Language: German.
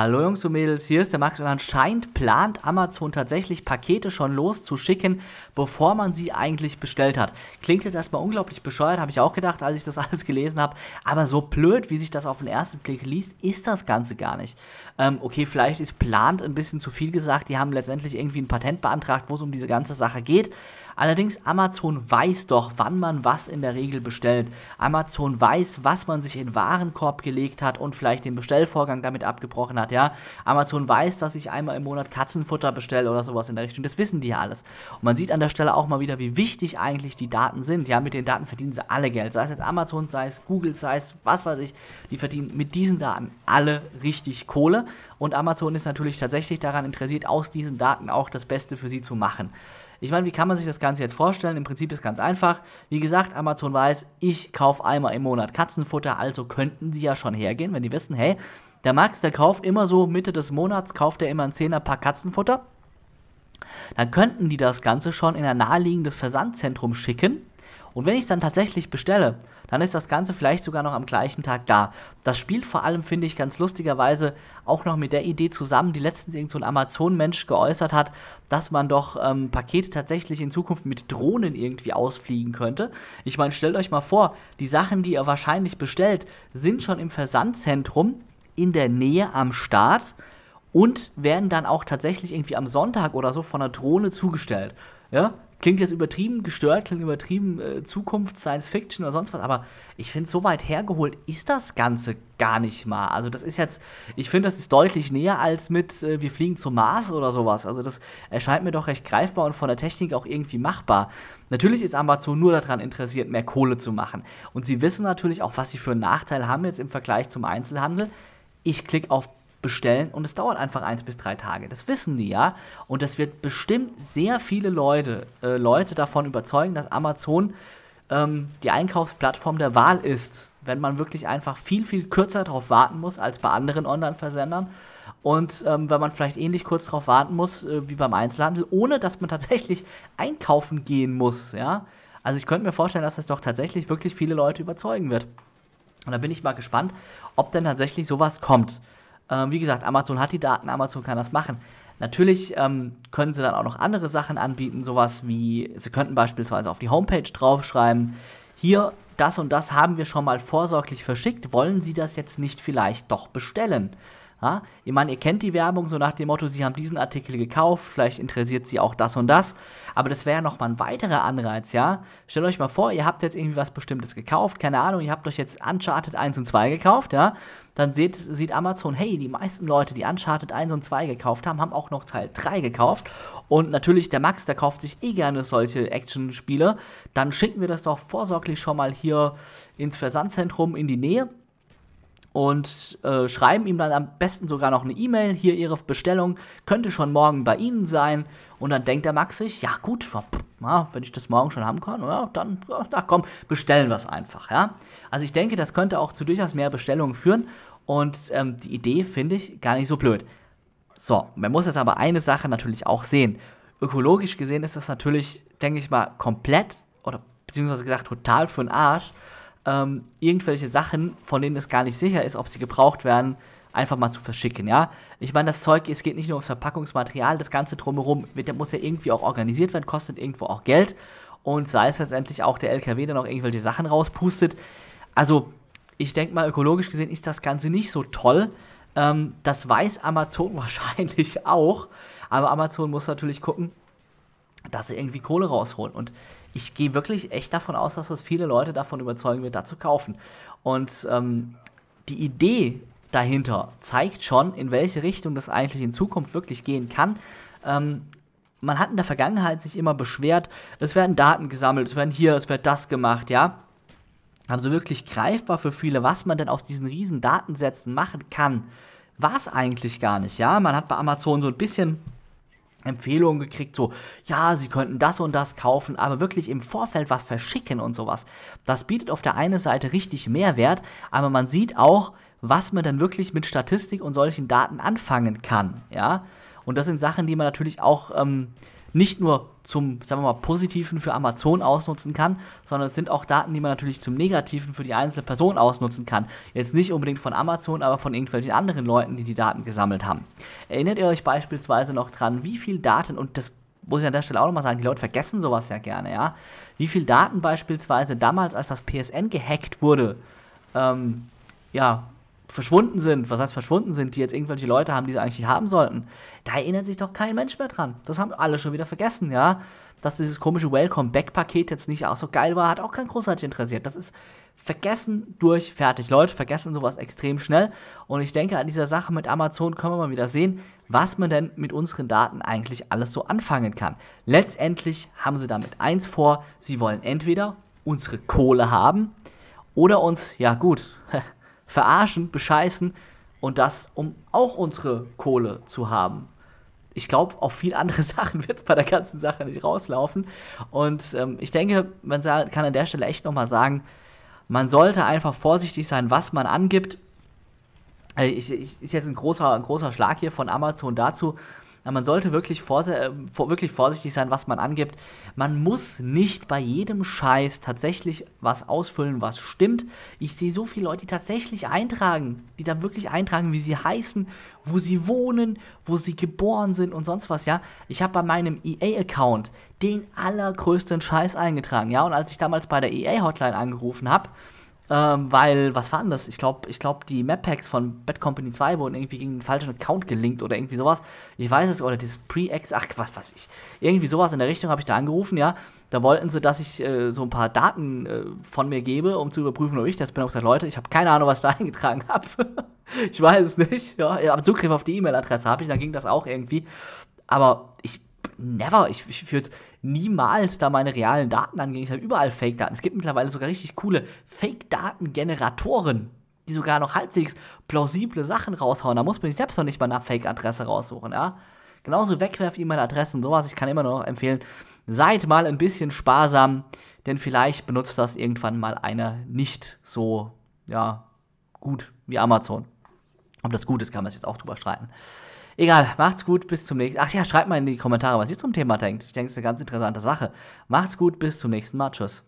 Hallo Jungs und Mädels, hier ist der Max und anscheinend plant Amazon tatsächlich Pakete schon loszuschicken, bevor man sie eigentlich bestellt hat. Klingt jetzt erstmal unglaublich bescheuert, habe ich auch gedacht, als ich das alles gelesen habe, aber so blöd, wie sich das auf den ersten Blick liest, ist das Ganze gar nicht. Ähm, okay, vielleicht ist plant ein bisschen zu viel gesagt, die haben letztendlich irgendwie ein Patent beantragt, wo es um diese ganze Sache geht, Allerdings Amazon weiß doch, wann man was in der Regel bestellt. Amazon weiß, was man sich in Warenkorb gelegt hat und vielleicht den Bestellvorgang damit abgebrochen hat, ja. Amazon weiß, dass ich einmal im Monat Katzenfutter bestelle oder sowas in der Richtung. Das wissen die ja alles. Und man sieht an der Stelle auch mal wieder, wie wichtig eigentlich die Daten sind. Ja, mit den Daten verdienen sie alle Geld. Sei es jetzt Amazon, sei es Google, sei es was weiß ich. Die verdienen mit diesen Daten alle richtig Kohle. Und Amazon ist natürlich tatsächlich daran interessiert, aus diesen Daten auch das Beste für sie zu machen. Ich meine, wie kann man sich das Ganze jetzt vorstellen? Im Prinzip ist es ganz einfach. Wie gesagt, Amazon weiß, ich kaufe einmal im Monat Katzenfutter, also könnten sie ja schon hergehen, wenn die wissen, hey, der Max, der kauft immer so Mitte des Monats, kauft er immer ein Zehner Pack Katzenfutter. Dann könnten die das Ganze schon in ein naheliegendes Versandzentrum schicken und wenn ich es dann tatsächlich bestelle, dann ist das Ganze vielleicht sogar noch am gleichen Tag da. Das spielt vor allem, finde ich, ganz lustigerweise auch noch mit der Idee zusammen, die letztens irgend so ein Amazon-Mensch geäußert hat, dass man doch ähm, Pakete tatsächlich in Zukunft mit Drohnen irgendwie ausfliegen könnte. Ich meine, stellt euch mal vor, die Sachen, die ihr wahrscheinlich bestellt, sind schon im Versandzentrum in der Nähe am Start und werden dann auch tatsächlich irgendwie am Sonntag oder so von einer Drohne zugestellt. Ja, klingt jetzt übertrieben gestört, klingt übertrieben äh, Zukunft, Science Fiction oder sonst was, aber ich finde, so weit hergeholt ist das Ganze gar nicht mal. Also das ist jetzt, ich finde, das ist deutlich näher als mit äh, wir fliegen zum Mars oder sowas. Also das erscheint mir doch recht greifbar und von der Technik auch irgendwie machbar. Natürlich ist Amazon nur daran interessiert, mehr Kohle zu machen. Und sie wissen natürlich auch, was sie für einen Nachteil haben jetzt im Vergleich zum Einzelhandel. Ich klicke auf bestellen und es dauert einfach eins bis drei Tage. Das wissen die ja. Und das wird bestimmt sehr viele Leute, äh, Leute davon überzeugen, dass Amazon ähm, die Einkaufsplattform der Wahl ist, wenn man wirklich einfach viel, viel kürzer darauf warten muss als bei anderen Online-Versendern. Und ähm, wenn man vielleicht ähnlich kurz darauf warten muss äh, wie beim Einzelhandel, ohne dass man tatsächlich einkaufen gehen muss, ja. Also ich könnte mir vorstellen, dass das doch tatsächlich wirklich viele Leute überzeugen wird. Und da bin ich mal gespannt, ob denn tatsächlich sowas kommt. Ähm, wie gesagt, Amazon hat die Daten, Amazon kann das machen. Natürlich ähm, können sie dann auch noch andere Sachen anbieten, sowas wie, sie könnten beispielsweise auf die Homepage draufschreiben, hier, das und das haben wir schon mal vorsorglich verschickt, wollen Sie das jetzt nicht vielleicht doch bestellen? Ja? Ich meine, ihr kennt die Werbung so nach dem Motto, sie haben diesen Artikel gekauft, vielleicht interessiert sie auch das und das. Aber das wäre ja nochmal ein weiterer Anreiz, ja. Stellt euch mal vor, ihr habt jetzt irgendwie was Bestimmtes gekauft, keine Ahnung, ihr habt euch jetzt Uncharted 1 und 2 gekauft, ja. Dann seht, sieht Amazon, hey, die meisten Leute, die Uncharted 1 und 2 gekauft haben, haben auch noch Teil 3 gekauft. Und natürlich, der Max, der kauft sich eh gerne solche Action-Spiele. Dann schicken wir das doch vorsorglich schon mal hier ins Versandzentrum in die Nähe und äh, schreiben ihm dann am besten sogar noch eine E-Mail. Hier Ihre Bestellung könnte schon morgen bei Ihnen sein. Und dann denkt der Max sich, ja gut, wenn ich das morgen schon haben kann, ja, dann ja, komm, bestellen wir es einfach. Ja? Also ich denke, das könnte auch zu durchaus mehr Bestellungen führen. Und ähm, die Idee finde ich gar nicht so blöd. So, man muss jetzt aber eine Sache natürlich auch sehen. Ökologisch gesehen ist das natürlich, denke ich mal, komplett oder beziehungsweise gesagt total für den Arsch, ähm, irgendwelche Sachen, von denen es gar nicht sicher ist, ob sie gebraucht werden, einfach mal zu verschicken, ja. Ich meine, das Zeug, es geht nicht nur ums Verpackungsmaterial, das Ganze drumherum wird, muss ja irgendwie auch organisiert werden, kostet irgendwo auch Geld und sei es letztendlich auch der LKW, der noch irgendwelche Sachen rauspustet. Also, ich denke mal, ökologisch gesehen ist das Ganze nicht so toll. Ähm, das weiß Amazon wahrscheinlich auch, aber Amazon muss natürlich gucken, dass sie irgendwie Kohle rausholen. Und ich gehe wirklich echt davon aus, dass das viele Leute davon überzeugen wird, da zu kaufen. Und ähm, die Idee dahinter zeigt schon, in welche Richtung das eigentlich in Zukunft wirklich gehen kann. Ähm, man hat in der Vergangenheit sich immer beschwert, es werden Daten gesammelt, es werden hier, es wird das gemacht, ja. Also wirklich greifbar für viele, was man denn aus diesen riesen Datensätzen machen kann, war es eigentlich gar nicht, ja. Man hat bei Amazon so ein bisschen Empfehlungen gekriegt, so, ja, sie könnten das und das kaufen, aber wirklich im Vorfeld was verschicken und sowas. Das bietet auf der einen Seite richtig Mehrwert, aber man sieht auch, was man dann wirklich mit Statistik und solchen Daten anfangen kann, ja. Und das sind Sachen, die man natürlich auch ähm, nicht nur zum, sagen wir mal, Positiven für Amazon ausnutzen kann, sondern es sind auch Daten, die man natürlich zum Negativen für die einzelne Person ausnutzen kann. Jetzt nicht unbedingt von Amazon, aber von irgendwelchen anderen Leuten, die die Daten gesammelt haben. Erinnert ihr euch beispielsweise noch dran, wie viel Daten, und das muss ich an der Stelle auch nochmal sagen, die Leute vergessen sowas ja gerne, ja, wie viel Daten beispielsweise damals, als das PSN gehackt wurde, ähm, ja, verschwunden sind, was heißt verschwunden sind, die jetzt irgendwelche Leute haben, die sie eigentlich nicht haben sollten, da erinnert sich doch kein Mensch mehr dran. Das haben alle schon wieder vergessen, ja. Dass dieses komische Welcome-Back-Paket jetzt nicht auch so geil war, hat auch kein großartig interessiert. Das ist vergessen durch fertig. Leute vergessen sowas extrem schnell. Und ich denke, an dieser Sache mit Amazon können wir mal wieder sehen, was man denn mit unseren Daten eigentlich alles so anfangen kann. Letztendlich haben sie damit eins vor, sie wollen entweder unsere Kohle haben oder uns, ja gut, verarschen, bescheißen und das, um auch unsere Kohle zu haben. Ich glaube, auf viele andere Sachen wird es bei der ganzen Sache nicht rauslaufen. Und ähm, ich denke, man kann an der Stelle echt nochmal sagen, man sollte einfach vorsichtig sein, was man angibt. Äh, ich, ich, ist jetzt ein großer, ein großer Schlag hier von Amazon dazu, man sollte wirklich, vors äh, wirklich vorsichtig sein, was man angibt. Man muss nicht bei jedem Scheiß tatsächlich was ausfüllen, was stimmt. Ich sehe so viele Leute, die tatsächlich eintragen, die dann wirklich eintragen, wie sie heißen, wo sie wohnen, wo sie geboren sind und sonst was, ja. Ich habe bei meinem EA-Account den allergrößten Scheiß eingetragen, ja. Und als ich damals bei der EA-Hotline angerufen habe, ähm, weil, was war denn das? Ich glaube, ich glaub, die Map-Packs von Bad Company 2 wurden irgendwie gegen den falschen Account gelinkt oder irgendwie sowas. Ich weiß es, oder das Pre-Ex, ach, was weiß ich. Irgendwie sowas in der Richtung habe ich da angerufen, ja. Da wollten sie, dass ich äh, so ein paar Daten äh, von mir gebe, um zu überprüfen, ob ich das bin. Ich gesagt, Leute, ich habe keine Ahnung, was ich da eingetragen habe. ich weiß es nicht, ja. Aber Zugriff auf die E-Mail-Adresse habe ich, dann ging das auch irgendwie. Aber ich never, ich, ich würde niemals da meine realen Daten angehen. Ich habe überall Fake-Daten. Es gibt mittlerweile sogar richtig coole Fake-Daten-Generatoren, die sogar noch halbwegs plausible Sachen raushauen. Da muss man sich selbst noch nicht mal nach Fake-Adresse raussuchen, ja. Genauso Wegwerf-E-Mail-Adressen, sowas. Ich kann immer noch empfehlen, seid mal ein bisschen sparsam, denn vielleicht benutzt das irgendwann mal einer nicht so, ja, gut wie Amazon. Ob das gut ist, kann man sich jetzt auch drüber streiten. Egal, macht's gut, bis zum nächsten Ach ja, schreibt mal in die Kommentare, was ihr zum Thema denkt. Ich denke, es ist eine ganz interessante Sache. Macht's gut, bis zum nächsten Mal. Tschüss.